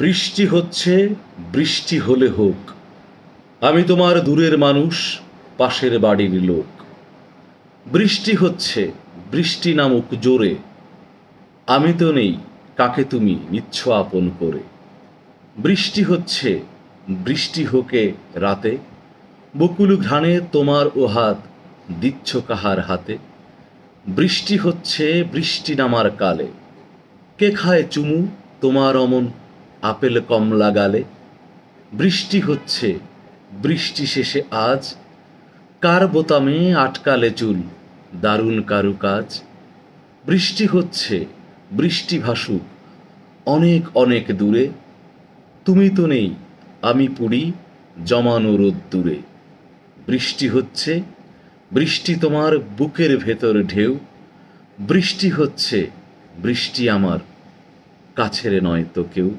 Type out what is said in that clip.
বৃষ্টি হচ্ছে বৃষ্টি হলে হোক আমি তোমার দূরের মানুষ পাশের বাড়ির লোক বৃষ্টি হচ্ছে বৃষ্টি নামক জোরে আমি তো নেই কাকে তুমি নিচ্ছ আপন করে বৃষ্টি হচ্ছে বৃষ্টি হোকে রাতে বকুল ঘ্রাণে তোমার ও হাত দিচ্ছ কাহার হাতে বৃষ্টি হচ্ছে বৃষ্টি নামার কালে কে খায় চুমু তোমার অমন আপেল কমলা গালে বৃষ্টি হচ্ছে বৃষ্টি শেষে আজ কার বোতামে আটকালে চুল দারুণ কারু কাজ বৃষ্টি হচ্ছে বৃষ্টি ভাসুক অনেক অনেক দূরে তুমি তো নেই আমি পুরি জমানো দূরে বৃষ্টি হচ্ছে বৃষ্টি তোমার বুকের ভেতর ঢেউ বৃষ্টি হচ্ছে বৃষ্টি আমার কাছের নয় তো কেউ